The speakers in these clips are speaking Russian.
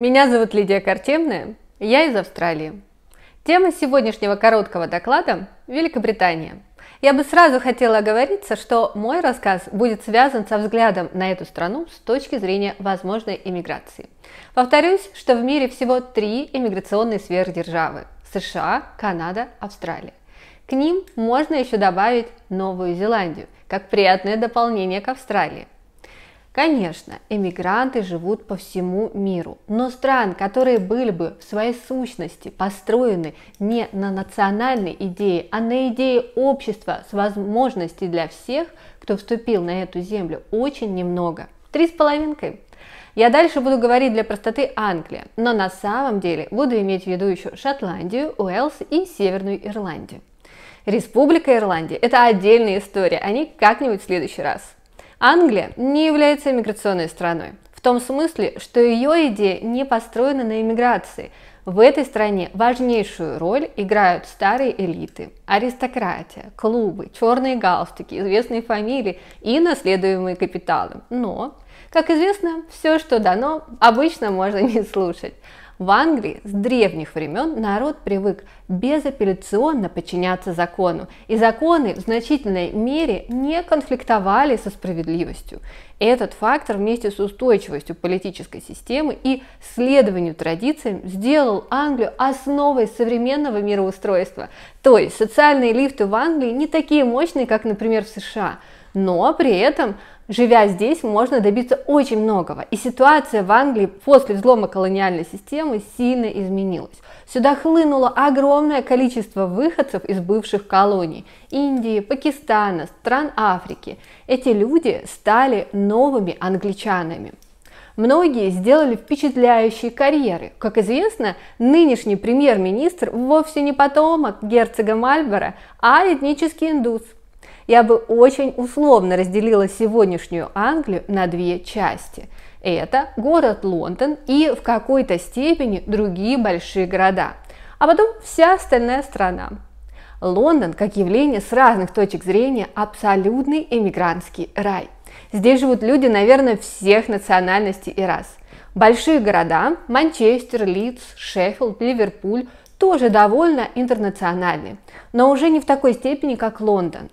Меня зовут Лидия Картемная, я из Австралии. Тема сегодняшнего короткого доклада – Великобритания. Я бы сразу хотела оговориться, что мой рассказ будет связан со взглядом на эту страну с точки зрения возможной иммиграции. Повторюсь, что в мире всего три иммиграционные сверхдержавы – США, Канада, Австралия. К ним можно еще добавить Новую Зеландию, как приятное дополнение к Австралии – Конечно, эмигранты живут по всему миру, но стран, которые были бы в своей сущности построены не на национальной идее, а на идее общества с возможностью для всех, кто вступил на эту землю, очень немного. Три с половинкой. Я дальше буду говорить для простоты Англия, но на самом деле буду иметь в виду еще Шотландию, Уэльс и Северную Ирландию. Республика Ирландия – это отдельная история, о а ней как-нибудь в следующий раз – Англия не является иммиграционной страной, в том смысле, что ее идея не построена на иммиграции. В этой стране важнейшую роль играют старые элиты, аристократия, клубы, черные галстуки, известные фамилии и наследуемые капиталы. Но, как известно, все, что дано, обычно можно не слушать. В Англии с древних времен народ привык безапелляционно подчиняться закону, и законы в значительной мере не конфликтовали со справедливостью. Этот фактор вместе с устойчивостью политической системы и следованию традициям сделал Англию основой современного мироустройства. То есть социальные лифты в Англии не такие мощные, как, например, в США, но при этом живя здесь, можно добиться очень многого. И ситуация в Англии после взлома колониальной системы сильно изменилась. Сюда хлынуло огромное количество выходцев из бывших колоний – Индии, Пакистана, стран Африки. Эти люди стали новыми англичанами. Многие сделали впечатляющие карьеры. Как известно, нынешний премьер-министр вовсе не потомок герцога Мальборо, а этнический индус – я бы очень условно разделила сегодняшнюю Англию на две части. Это город Лондон и в какой-то степени другие большие города, а потом вся остальная страна. Лондон, как явление с разных точек зрения, абсолютный эмигрантский рай. Здесь живут люди, наверное, всех национальностей и рас. Большие города – Манчестер, Лидс, Шеффилд, Ливерпуль – тоже довольно интернациональны, но уже не в такой степени, как Лондон.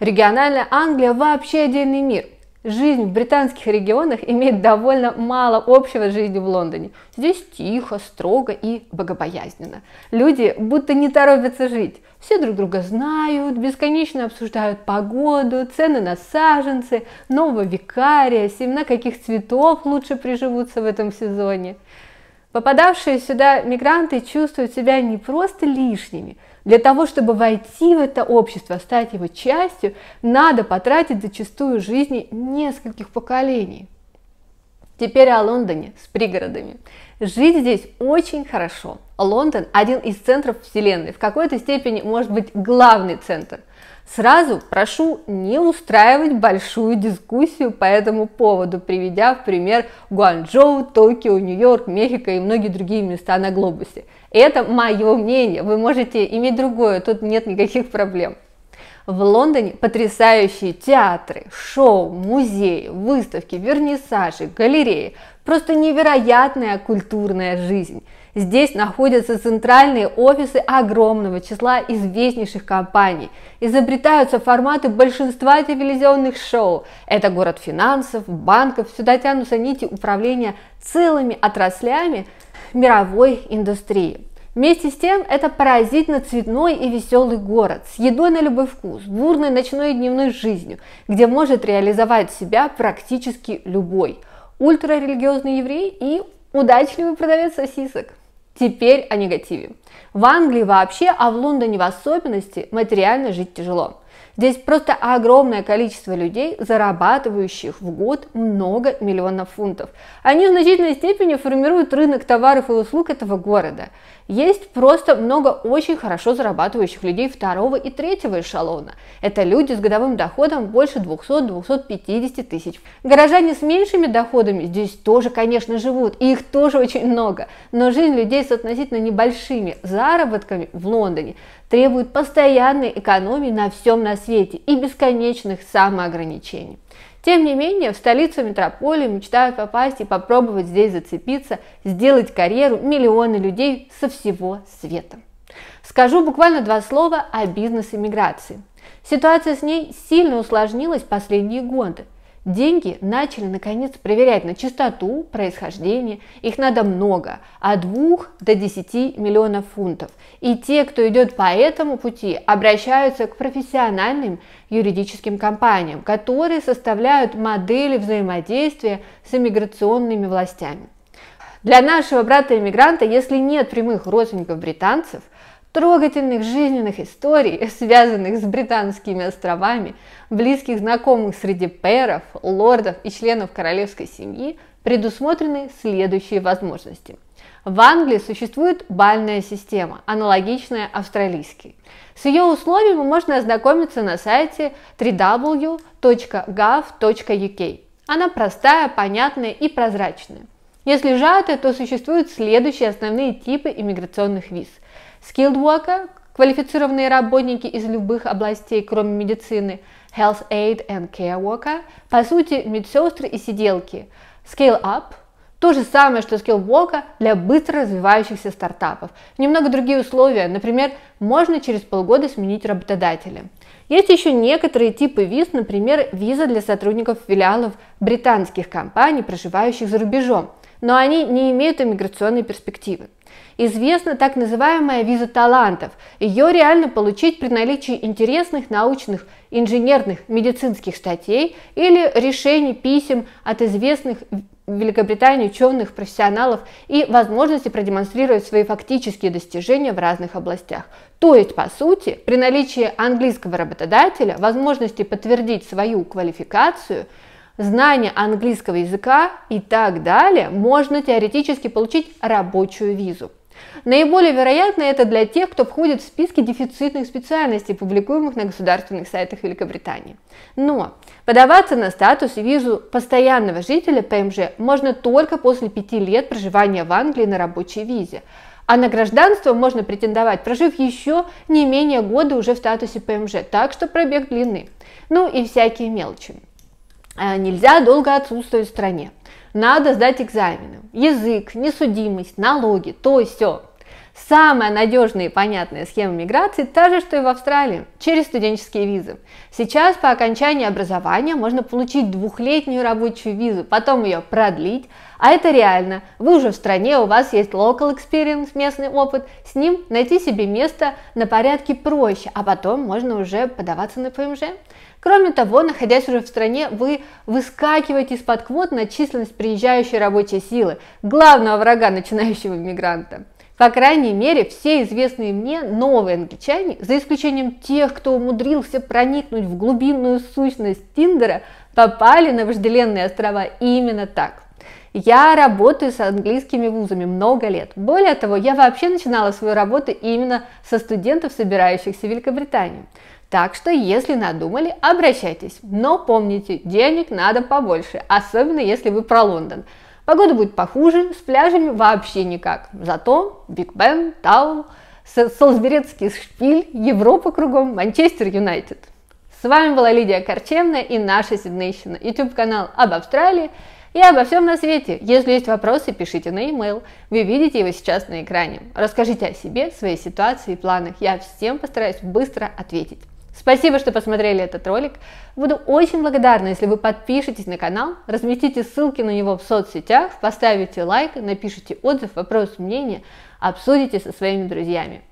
Региональная Англия вообще отдельный мир. Жизнь в британских регионах имеет довольно мало общего с жизнью в Лондоне. Здесь тихо, строго и богобоязненно. Люди будто не торопятся жить. Все друг друга знают, бесконечно обсуждают погоду, цены на саженцы, нового викария, семена каких цветов лучше приживутся в этом сезоне. Попадавшие сюда мигранты чувствуют себя не просто лишними, для того, чтобы войти в это общество, стать его частью, надо потратить зачастую жизни нескольких поколений. Теперь о Лондоне с пригородами. Жить здесь очень хорошо. Лондон – один из центров Вселенной, в какой-то степени может быть главный центр – Сразу прошу не устраивать большую дискуссию по этому поводу, приведя в пример Гуанчжоу, Токио, Нью-Йорк, Мехико и многие другие места на глобусе. Это мое мнение, вы можете иметь другое, тут нет никаких проблем. В Лондоне потрясающие театры, шоу, музеи, выставки, вернисажи, галереи. Просто невероятная культурная жизнь. Здесь находятся центральные офисы огромного числа известнейших компаний. Изобретаются форматы большинства телевизионных шоу. Это город финансов, банков, сюда тянутся нити управления целыми отраслями мировой индустрии. Вместе с тем, это поразительно цветной и веселый город, с едой на любой вкус, бурной ночной и дневной жизнью, где может реализовать себя практически любой. Ультрарелигиозный еврей и удачливый продавец сосисок. Теперь о негативе. В Англии вообще, а в Лондоне в особенности, материально жить тяжело. Здесь просто огромное количество людей, зарабатывающих в год много миллионов фунтов. Они в значительной степени формируют рынок товаров и услуг этого города. Есть просто много очень хорошо зарабатывающих людей второго и третьего эшелона. Это люди с годовым доходом больше 200-250 тысяч. Горожане с меньшими доходами здесь тоже, конечно, живут, и их тоже очень много. Но жизнь людей с относительно небольшими заработками в Лондоне требует постоянной экономии на всем на свете и бесконечных самоограничений. Тем не менее, в столицу метрополии мечтают попасть и попробовать здесь зацепиться, сделать карьеру миллионы людей со всего света. Скажу буквально два слова о бизнес-иммиграции. Ситуация с ней сильно усложнилась последние годы – Деньги начали наконец проверять на чистоту, происхождение. Их надо много, от 2 до 10 миллионов фунтов. И те, кто идет по этому пути, обращаются к профессиональным юридическим компаниям, которые составляют модели взаимодействия с иммиграционными властями. Для нашего брата-иммигранта, если нет прямых родственников британцев – трогательных жизненных историй, связанных с британскими островами, близких знакомых среди пэров, лордов и членов королевской семьи, предусмотрены следующие возможности. В Англии существует бальная система, аналогичная австралийской. С ее условиями можно ознакомиться на сайте www.gov.uk. Она простая, понятная и прозрачная. Если же то существуют следующие основные типы иммиграционных виз. Skilled worker – квалифицированные работники из любых областей, кроме медицины, health aid and care worker, по сути, медсестры и сиделки. Scale up то же самое, что Skill Worker, для быстро развивающихся стартапов. Немного другие условия, например, можно через полгода сменить работодателя. Есть еще некоторые типы виз, например, виза для сотрудников филиалов британских компаний, проживающих за рубежом но они не имеют иммиграционной перспективы. Известна так называемая виза талантов. Ее реально получить при наличии интересных научных, инженерных, медицинских статей или решений писем от известных в Великобритании ученых, профессионалов и возможности продемонстрировать свои фактические достижения в разных областях. То есть, по сути, при наличии английского работодателя, возможности подтвердить свою квалификацию – знание английского языка и так далее, можно теоретически получить рабочую визу. Наиболее вероятно это для тех, кто входит в списки дефицитных специальностей, публикуемых на государственных сайтах Великобритании. Но подаваться на статус и визу постоянного жителя ПМЖ можно только после пяти лет проживания в Англии на рабочей визе. А на гражданство можно претендовать, прожив еще не менее года уже в статусе ПМЖ, так что пробег длинный. Ну и всякие мелочи. Э, нельзя долго отсутствовать в стране. Надо сдать экзамены. Язык, несудимость, налоги, то и все. Самая надежная и понятная схема миграции та же, что и в Австралии, через студенческие визы. Сейчас по окончании образования можно получить двухлетнюю рабочую визу, потом ее продлить, а это реально. Вы уже в стране, у вас есть local experience, местный опыт, с ним найти себе место на порядке проще, а потом можно уже подаваться на ПМЖ. Кроме того, находясь уже в стране, вы выскакиваете из-под квот на численность приезжающей рабочей силы, главного врага начинающего мигранта. По крайней мере, все известные мне новые англичане, за исключением тех, кто умудрился проникнуть в глубинную сущность Тиндера, попали на вожделенные острова именно так. Я работаю с английскими вузами много лет. Более того, я вообще начинала свою работу именно со студентов, собирающихся в Великобританию. Так что, если надумали, обращайтесь. Но помните, денег надо побольше, особенно если вы про Лондон. Погода будет похуже, с пляжами вообще никак. Зато Биг Бен, Тау, Солсберецкий шпиль, Европа кругом, Манчестер Юнайтед. С вами была Лидия Корчевная и наша Сиднейщина, YouTube-канал об Австралии и обо всем на свете. Если есть вопросы, пишите на e-mail, вы видите его сейчас на экране. Расскажите о себе, своей ситуации и планах, я всем постараюсь быстро ответить. Спасибо, что посмотрели этот ролик. Буду очень благодарна, если вы подпишетесь на канал, разместите ссылки на него в соцсетях, поставите лайк, напишите отзыв, вопрос, мнение, обсудите со своими друзьями.